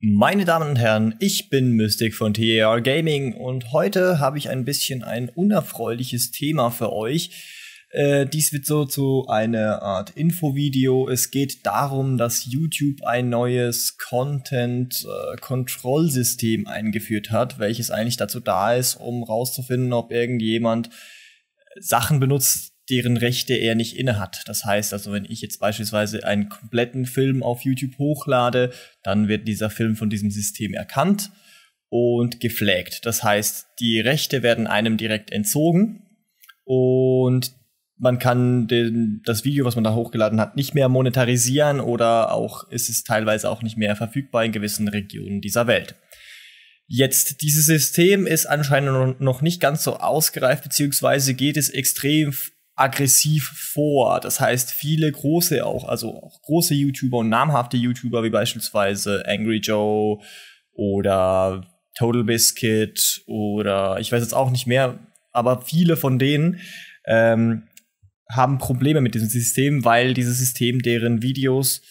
Meine Damen und Herren, ich bin Mystic von TAR Gaming und heute habe ich ein bisschen ein unerfreuliches Thema für euch. Äh, dies wird so zu einer Art Infovideo. Es geht darum, dass YouTube ein neues content äh, kontrollsystem system eingeführt hat, welches eigentlich dazu da ist, um rauszufinden, ob irgendjemand Sachen benutzt, deren Rechte er nicht innehat. Das heißt also, wenn ich jetzt beispielsweise einen kompletten Film auf YouTube hochlade, dann wird dieser Film von diesem System erkannt und geflaggt. Das heißt, die Rechte werden einem direkt entzogen und man kann den, das Video, was man da hochgeladen hat, nicht mehr monetarisieren oder auch ist es teilweise auch nicht mehr verfügbar in gewissen Regionen dieser Welt. Jetzt, dieses System ist anscheinend noch nicht ganz so ausgereift, beziehungsweise geht es extrem aggressiv vor. Das heißt, viele große auch, also auch große YouTuber und namhafte YouTuber wie beispielsweise Angry Joe oder Total Biscuit oder ich weiß jetzt auch nicht mehr, aber viele von denen ähm, haben Probleme mit diesem System, weil dieses System deren Videos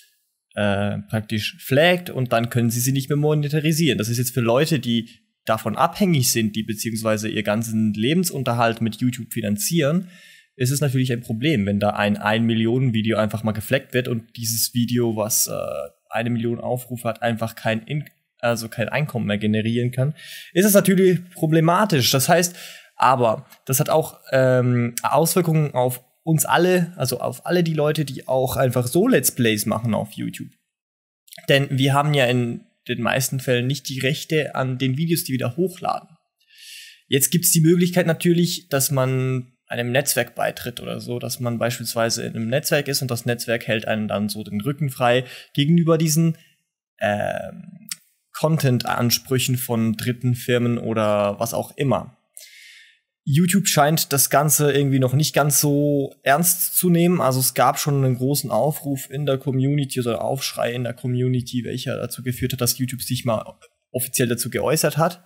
äh, praktisch flaggt und dann können sie sie nicht mehr monetarisieren. Das ist jetzt für Leute, die davon abhängig sind, die beziehungsweise ihr ganzen Lebensunterhalt mit YouTube finanzieren, ist es natürlich ein Problem, wenn da ein 1 Millionen Video einfach mal gefleckt wird und dieses Video, was äh, eine Million Aufrufe hat, einfach kein In also kein Einkommen mehr generieren kann, ist es natürlich problematisch. Das heißt, aber das hat auch ähm, Auswirkungen auf uns alle, also auf alle die Leute, die auch einfach so Let's Plays machen auf YouTube. Denn wir haben ja in den meisten Fällen nicht die Rechte an den Videos, die wir da hochladen. Jetzt gibt es die Möglichkeit natürlich, dass man einem Netzwerk beitritt oder so, dass man beispielsweise in einem Netzwerk ist und das Netzwerk hält einem dann so den Rücken frei gegenüber diesen äh, Content-Ansprüchen von dritten Firmen oder was auch immer. YouTube scheint das Ganze irgendwie noch nicht ganz so ernst zu nehmen. Also es gab schon einen großen Aufruf in der Community oder Aufschrei in der Community, welcher dazu geführt hat, dass YouTube sich mal offiziell dazu geäußert hat.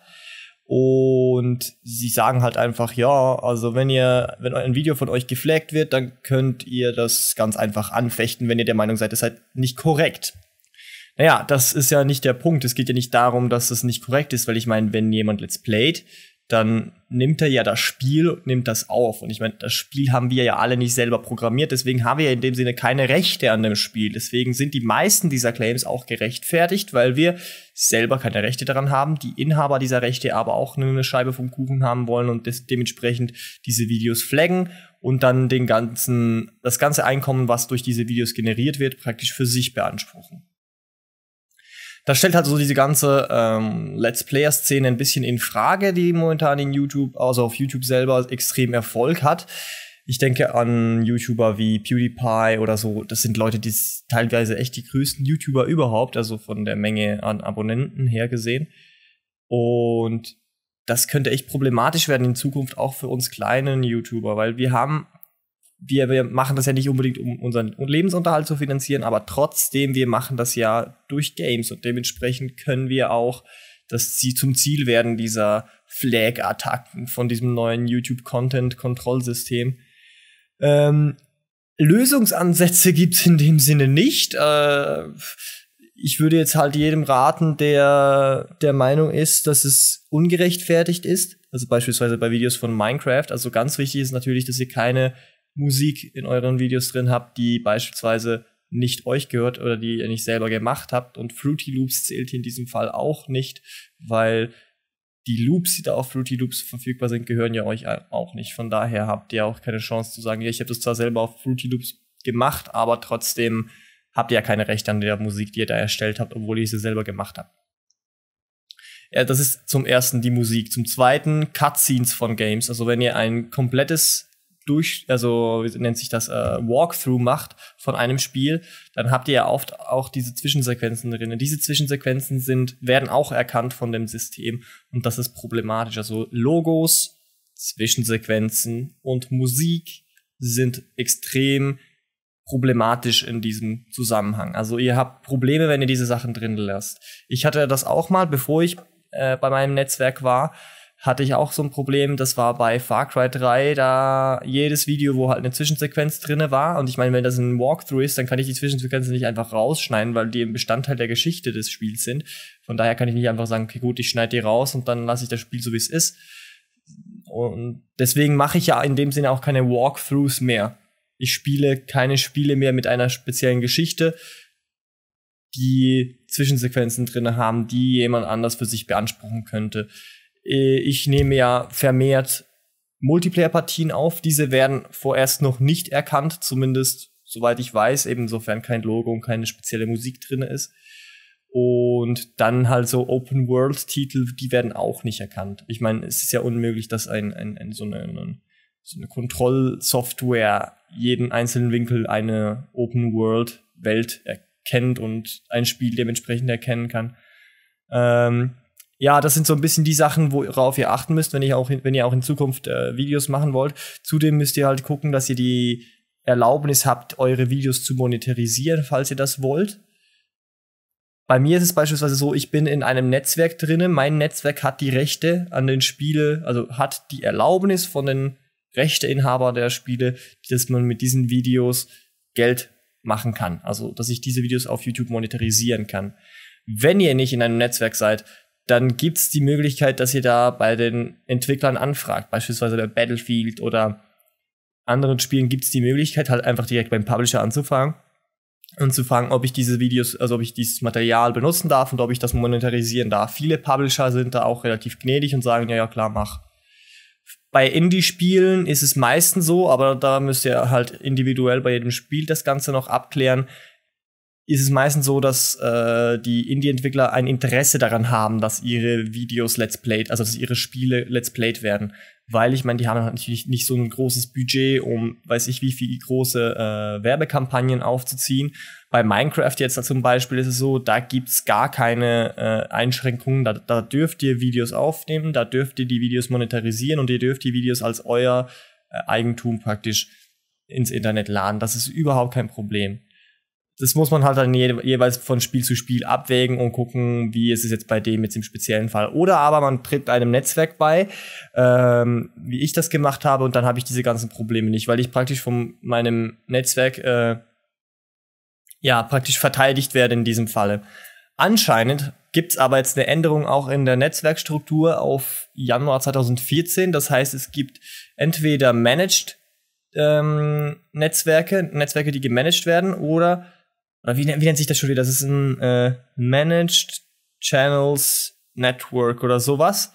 Und sie sagen halt einfach, ja, also wenn ihr, wenn ein Video von euch geflaggt wird, dann könnt ihr das ganz einfach anfechten, wenn ihr der Meinung seid, es seid nicht korrekt. Naja, das ist ja nicht der Punkt. Es geht ja nicht darum, dass es nicht korrekt ist, weil ich meine, wenn jemand Let's Playt, dann nimmt er ja das Spiel und nimmt das auf. Und ich meine, das Spiel haben wir ja alle nicht selber programmiert, deswegen haben wir ja in dem Sinne keine Rechte an dem Spiel. Deswegen sind die meisten dieser Claims auch gerechtfertigt, weil wir selber keine Rechte daran haben, die Inhaber dieser Rechte aber auch eine Scheibe vom Kuchen haben wollen und des, dementsprechend diese Videos flaggen und dann den ganzen, das ganze Einkommen, was durch diese Videos generiert wird, praktisch für sich beanspruchen. Das stellt halt so diese ganze ähm, Let's Player-Szene ein bisschen in Frage, die momentan in YouTube, also auf YouTube selber extrem Erfolg hat. Ich denke an YouTuber wie PewDiePie oder so. Das sind Leute, die teilweise echt die größten YouTuber überhaupt, also von der Menge an Abonnenten her gesehen. Und das könnte echt problematisch werden in Zukunft auch für uns kleinen YouTuber, weil wir haben, wir, wir machen das ja nicht unbedingt, um unseren Lebensunterhalt zu finanzieren, aber trotzdem, wir machen das ja durch Games und dementsprechend können wir auch dass sie zum Ziel werden dieser Flag-Attacken von diesem neuen YouTube-Content-Kontrollsystem. Ähm, Lösungsansätze gibt's in dem Sinne nicht. Äh, ich würde jetzt halt jedem raten, der der Meinung ist, dass es ungerechtfertigt ist. Also beispielsweise bei Videos von Minecraft. Also ganz wichtig ist natürlich, dass ihr keine Musik in euren Videos drin habt, die beispielsweise nicht euch gehört oder die ihr nicht selber gemacht habt. Und Fruity Loops zählt hier in diesem Fall auch nicht, weil die Loops, die da auf Fruity Loops verfügbar sind, gehören ja euch auch nicht. Von daher habt ihr auch keine Chance zu sagen, ja, ich habe das zwar selber auf Fruity Loops gemacht, aber trotzdem habt ihr ja keine Rechte an der Musik, die ihr da erstellt habt, obwohl ich sie selber gemacht habt. Ja, das ist zum ersten die Musik. Zum zweiten Cutscenes von Games. Also wenn ihr ein komplettes durch, also wie nennt sich das, äh, Walkthrough macht von einem Spiel, dann habt ihr ja oft auch diese Zwischensequenzen drin. Diese Zwischensequenzen sind, werden auch erkannt von dem System und das ist problematisch. Also Logos, Zwischensequenzen und Musik sind extrem problematisch in diesem Zusammenhang. Also ihr habt Probleme, wenn ihr diese Sachen drin lasst. Ich hatte das auch mal, bevor ich äh, bei meinem Netzwerk war, hatte ich auch so ein Problem, das war bei Far Cry 3, da jedes Video, wo halt eine Zwischensequenz drinne war, und ich meine, wenn das ein Walkthrough ist, dann kann ich die Zwischensequenzen nicht einfach rausschneiden, weil die ein Bestandteil der Geschichte des Spiels sind. Von daher kann ich nicht einfach sagen, okay, gut, ich schneide die raus und dann lasse ich das Spiel so, wie es ist. Und deswegen mache ich ja in dem Sinne auch keine Walkthroughs mehr. Ich spiele keine Spiele mehr mit einer speziellen Geschichte, die Zwischensequenzen drinne haben, die jemand anders für sich beanspruchen könnte. Äh, ich nehme ja vermehrt Multiplayer-Partien auf. Diese werden vorerst noch nicht erkannt, zumindest soweit ich weiß, eben sofern kein Logo und keine spezielle Musik drin ist. Und dann halt so Open-World-Titel, die werden auch nicht erkannt. Ich meine, es ist ja unmöglich, dass ein, ein, ein so eine, so eine Kontrollsoftware jeden einzelnen Winkel eine Open-World-Welt erkennt und ein Spiel dementsprechend erkennen kann. Ähm, ja, das sind so ein bisschen die Sachen, worauf ihr achten müsst, wenn ihr auch in, wenn ihr auch in Zukunft äh, Videos machen wollt. Zudem müsst ihr halt gucken, dass ihr die Erlaubnis habt, eure Videos zu monetarisieren, falls ihr das wollt. Bei mir ist es beispielsweise so, ich bin in einem Netzwerk drinnen. Mein Netzwerk hat die Rechte an den Spiele, also hat die Erlaubnis von den Rechteinhabern der Spiele, dass man mit diesen Videos Geld machen kann. Also, dass ich diese Videos auf YouTube monetarisieren kann. Wenn ihr nicht in einem Netzwerk seid, dann gibt's die Möglichkeit, dass ihr da bei den Entwicklern anfragt, beispielsweise bei Battlefield oder anderen Spielen gibt's die Möglichkeit, halt einfach direkt beim Publisher anzufragen und zu fragen, ob ich diese Videos, also ob ich dieses Material benutzen darf und ob ich das monetarisieren darf. Viele Publisher sind da auch relativ gnädig und sagen, ja, ja, klar, mach. Bei Indie-Spielen ist es meistens so, aber da müsst ihr halt individuell bei jedem Spiel das Ganze noch abklären, ist es meistens so, dass äh, die Indie-Entwickler ein Interesse daran haben, dass ihre Videos Let's Played, also dass ihre Spiele Let's Played werden. Weil ich meine, die haben halt natürlich nicht so ein großes Budget, um weiß ich wie viele große äh, Werbekampagnen aufzuziehen. Bei Minecraft jetzt zum Beispiel ist es so, da gibt's gar keine äh, Einschränkungen. Da, da dürft ihr Videos aufnehmen, da dürft ihr die Videos monetarisieren und ihr dürft die Videos als euer äh, Eigentum praktisch ins Internet laden. Das ist überhaupt kein Problem das muss man halt dann jeweils von Spiel zu Spiel abwägen und gucken, wie ist es jetzt bei dem jetzt im speziellen Fall. Oder aber man tritt einem Netzwerk bei, ähm, wie ich das gemacht habe, und dann habe ich diese ganzen Probleme nicht, weil ich praktisch von meinem Netzwerk äh, ja praktisch verteidigt werde in diesem Falle. Anscheinend gibt es aber jetzt eine Änderung auch in der Netzwerkstruktur auf Januar 2014. Das heißt, es gibt entweder Managed ähm, Netzwerke, Netzwerke, die gemanagt werden, oder wie, wie nennt sich das schon wieder? Das ist ein äh, Managed Channels Network oder sowas.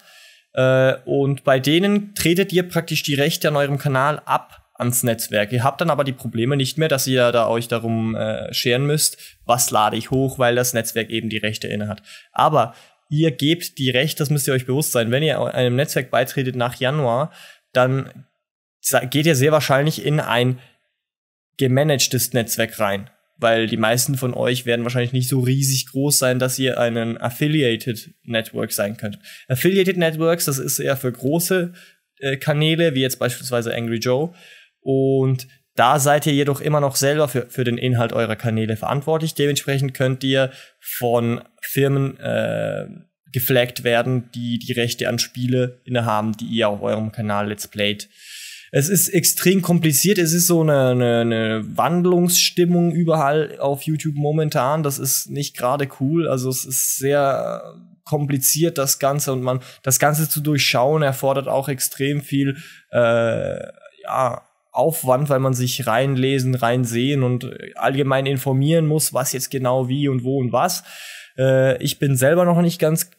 Äh, und bei denen tretet ihr praktisch die Rechte an eurem Kanal ab ans Netzwerk. Ihr habt dann aber die Probleme nicht mehr, dass ihr da euch darum äh, scheren müsst, was lade ich hoch, weil das Netzwerk eben die Rechte innehat. Aber ihr gebt die Rechte, das müsst ihr euch bewusst sein, wenn ihr einem Netzwerk beitretet nach Januar, dann geht ihr sehr wahrscheinlich in ein gemanagtes Netzwerk rein weil die meisten von euch werden wahrscheinlich nicht so riesig groß sein, dass ihr einen Affiliated Network sein könnt. Affiliated Networks, das ist eher für große äh, Kanäle, wie jetzt beispielsweise Angry Joe. Und da seid ihr jedoch immer noch selber für, für den Inhalt eurer Kanäle verantwortlich. Dementsprechend könnt ihr von Firmen äh, geflaggt werden, die die Rechte an Spiele innehaben, die ihr auf eurem Kanal Let's Playt es ist extrem kompliziert. Es ist so eine, eine, eine Wandlungsstimmung überall auf YouTube momentan. Das ist nicht gerade cool. Also es ist sehr kompliziert das Ganze und man das Ganze zu durchschauen erfordert auch extrem viel äh, ja, Aufwand, weil man sich reinlesen, reinsehen und allgemein informieren muss, was jetzt genau wie und wo und was. Äh, ich bin selber noch nicht ganz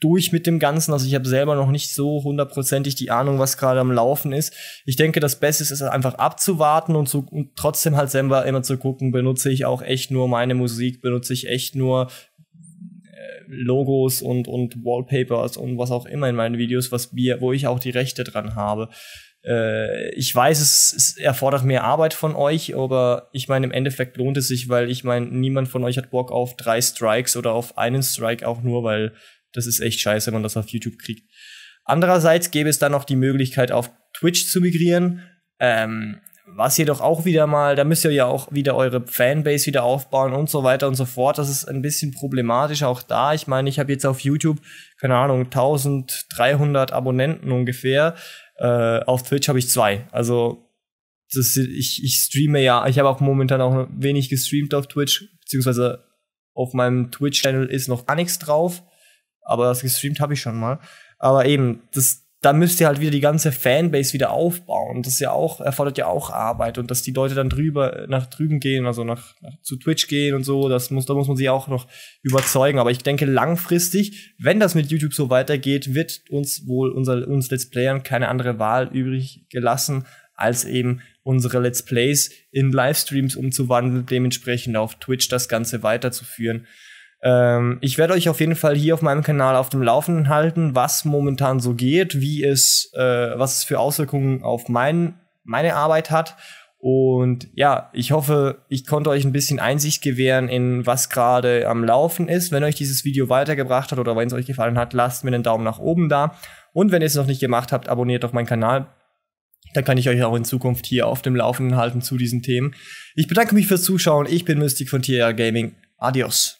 durch mit dem Ganzen. Also ich habe selber noch nicht so hundertprozentig die Ahnung, was gerade am Laufen ist. Ich denke, das Beste ist es einfach abzuwarten und, zu, und trotzdem halt selber immer zu gucken, benutze ich auch echt nur meine Musik, benutze ich echt nur äh, Logos und, und Wallpapers und was auch immer in meinen Videos, was wir, wo ich auch die Rechte dran habe. Äh, ich weiß, es, es erfordert mehr Arbeit von euch, aber ich meine, im Endeffekt lohnt es sich, weil ich meine, niemand von euch hat Bock auf drei Strikes oder auf einen Strike auch nur, weil das ist echt scheiße, wenn man das auf YouTube kriegt. Andererseits gäbe es dann noch die Möglichkeit, auf Twitch zu migrieren. Ähm, was jedoch auch wieder mal, da müsst ihr ja auch wieder eure Fanbase wieder aufbauen und so weiter und so fort. Das ist ein bisschen problematisch auch da. Ich meine, ich habe jetzt auf YouTube, keine Ahnung, 1300 Abonnenten ungefähr. Äh, auf Twitch habe ich zwei. Also das, ich, ich streame ja, ich habe auch momentan auch wenig gestreamt auf Twitch, beziehungsweise auf meinem Twitch-Channel ist noch gar nichts drauf aber das gestreamt habe ich schon mal. Aber eben, das, da müsst ihr halt wieder die ganze Fanbase wieder aufbauen. Das ist ja auch, erfordert ja auch Arbeit und dass die Leute dann drüber, nach drüben gehen, also nach, nach, zu Twitch gehen und so, das muss, da muss man sich auch noch überzeugen. Aber ich denke, langfristig, wenn das mit YouTube so weitergeht, wird uns wohl unser, uns Let's Playern keine andere Wahl übrig gelassen, als eben unsere Let's Plays in Livestreams umzuwandeln, dementsprechend auf Twitch das Ganze weiterzuführen. Ähm, ich werde euch auf jeden Fall hier auf meinem Kanal auf dem Laufenden halten, was momentan so geht, wie es, äh, was es für Auswirkungen auf mein, meine Arbeit hat. Und ja, ich hoffe, ich konnte euch ein bisschen Einsicht gewähren in was gerade am Laufen ist. Wenn euch dieses Video weitergebracht hat oder wenn es euch gefallen hat, lasst mir einen Daumen nach oben da. Und wenn ihr es noch nicht gemacht habt, abonniert doch meinen Kanal. Dann kann ich euch auch in Zukunft hier auf dem Laufenden halten zu diesen Themen. Ich bedanke mich fürs Zuschauen. Ich bin Mystic von TR Gaming. Adios.